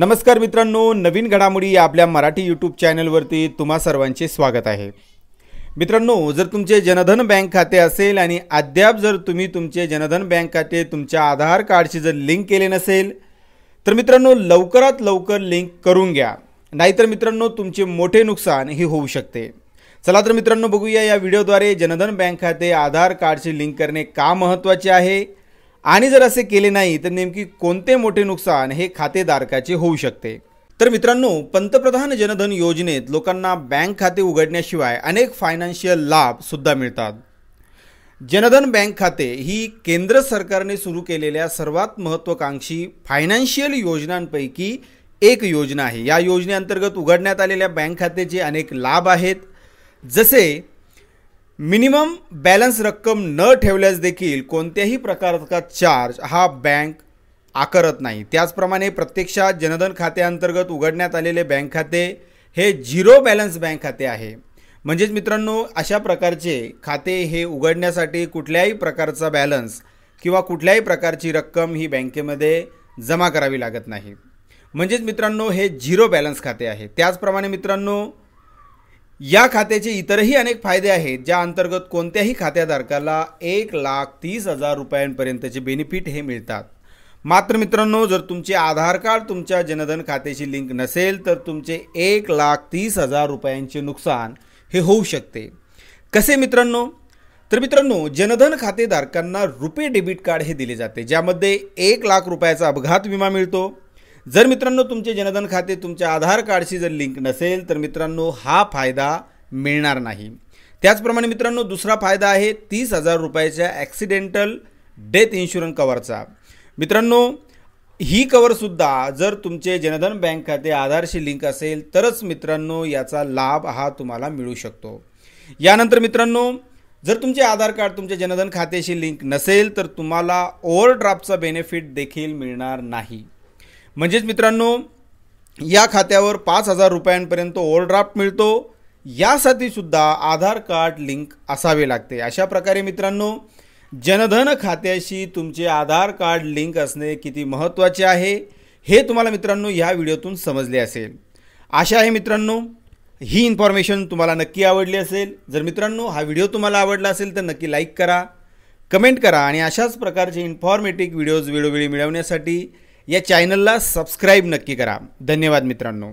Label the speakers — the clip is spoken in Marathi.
Speaker 1: नमस्कार मित्रांनो नवीन घडामोडी या आपल्या मराठी यूट्यूब चॅनलवरती तुम्हा सर्वांचे स्वागत आहे मित्रांनो जर तुमचे जनधन बँक खाते असेल आणि अद्याप जर तुम्ही तुमचे जनधन बँक खाते तुमच्या आधार कार्डशी जर लिंक केले नसेल तर मित्रांनो लवकरात लवकर लिंक करून घ्या नाहीतर मित्रांनो तुमचे मोठे नुकसान हे होऊ शकते चला तर मित्रांनो बघूया या व्हिडिओद्वारे जनधन बँक खाते आधार कार्डशी लिंक करणे का महत्त्वाचे आहे आणि जर असे केले नाही तर नेमकी कोणते मोठे नुकसान हे खातेधारकाचे होऊ शकते तर मित्रांनो पंतप्रधान जनधन योजनेत लोकांना बँक खाते उघडण्याशिवाय अनेक फायनान्शियल लाभसुद्धा मिळतात जनधन बँक खाते ही केंद्र सरकारने सुरू केलेल्या सर्वात महत्त्वाकांक्षी फायनान्शियल योजनांपैकी एक योजना आहे या योजनेअंतर्गत उघडण्यात आलेल्या बँक खात्याचे अनेक लाभ आहेत जसे मिनिमम बॅलन्स रक्कम न ठेवल्यास देखील कोणत्याही प्रकारचा चार्ज हा बँक आकारत नाही त्याचप्रमाणे प्रत्यक्षात जनधन खात्याअंतर्गत उघडण्यात आलेले बँक खाते हे झिरो बॅलन्स बँक खाते आहे म्हणजेच मित्रांनो अशा प्रकारचे खाते हे उघडण्यासाठी कुठल्याही प्रकारचा बॅलन्स किंवा कुठल्याही प्रकारची रक्कम ही बँकेमध्ये जमा करावी लागत नाही म्हणजेच मित्रांनो हे झिरो बॅलन्स खाते आहे त्याचप्रमाणे मित्रांनो या खात्याचे इतरही अनेक फायदे आहेत ज्या अंतर्गत कोणत्याही खातेधारकाला एक लाख तीस हजार रुपयांपर्यंतचे बेनिफिट हे मिळतात मात्र मित्रांनो जर तुमचे आधार कार्ड तुमच्या जनधन खात्याशी लिंक नसेल तर तुमचे एक लाख तीस हजार रुपयांचे नुकसान हे होऊ शकते कसे मित्रांनो तर मित्रांनो जनधन खातेधारकांना रुपे डेबिट कार्ड हे दिले जाते ज्यामध्ये एक लाख रुपयाचा अपघात विमा मिळतो जर मित्रांनो तुमचे जनधन खाते तुमच्या आधार कार्डशी जर लिंक नसेल तर मित्रांनो हा फायदा मिळणार नाही त्याचप्रमाणे मित्रांनो दुसरा फायदा आहे तीस हजार रुपयाच्या ॲक्सिडेंटल डेथ इन्शुरन्स कवरचा मित्रांनो ही कवरसुद्धा जर तुमचे जनधन बँक खाते आधारशी लिंक असेल तरच मित्रांनो याचा लाभ हा तुम्हाला मिळू शकतो यानंतर मित्रांनो जर तुमचे आधार कार्ड तुमच्या जनधन खात्याशी लिंक नसेल तर तुम्हाला ओव्हरड्राफ्टचा बेनिफिट देखील मिळणार नाही म्हणजेच मित्रांनो या खात्यावर पाच हजार रुपयांपर्यंत ओवरड्राफ्ट मिळतो यासाठीसुद्धा आधार कार्ड लिंक असावे लागते अशा प्रकारे मित्रांनो जनधन खात्याशी तुमचे आधार कार्ड लिंक असणे किती महत्त्वाचे आहे हे तुम्हाला मित्रांनो ह्या व्हिडिओतून समजले असेल आशा आहे मित्रांनो ही इन्फॉर्मेशन तुम्हाला नक्की आवडली असेल जर मित्रांनो हा व्हिडिओ तुम्हाला आवडला असेल तर नक्की लाईक करा कमेंट करा आणि अशाच प्रकारचे इन्फॉर्मेटिव्ह व्हिडिओज वेळोवेळी मिळवण्यासाठी या चॅनलला सबस्क्राईब नक्की करा धन्यवाद मित्रांनो